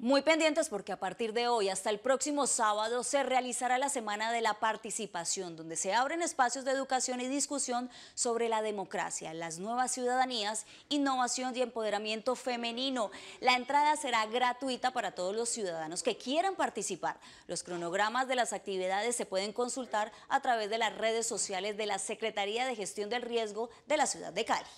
Muy pendientes porque a partir de hoy hasta el próximo sábado se realizará la Semana de la Participación, donde se abren espacios de educación y discusión sobre la democracia, las nuevas ciudadanías, innovación y empoderamiento femenino. La entrada será gratuita para todos los ciudadanos que quieran participar. Los cronogramas de las actividades se pueden consultar a través de las redes sociales de la Secretaría de Gestión del Riesgo de la Ciudad de Cali.